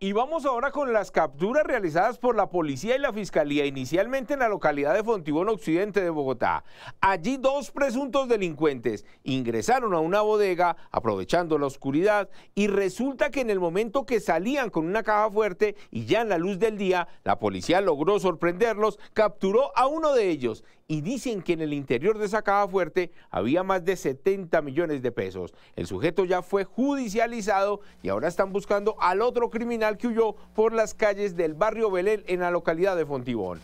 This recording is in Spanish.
Y vamos ahora con las capturas realizadas por la policía y la fiscalía inicialmente en la localidad de Fontibón Occidente de Bogotá. Allí dos presuntos delincuentes ingresaron a una bodega aprovechando la oscuridad y resulta que en el momento que salían con una caja fuerte y ya en la luz del día, la policía logró sorprenderlos, capturó a uno de ellos y dicen que en el interior de esa caja fuerte había más de 70 millones de pesos. El sujeto ya fue judicializado y ahora están buscando al otro criminal que huyó por las calles del barrio Belén en la localidad de Fontibón.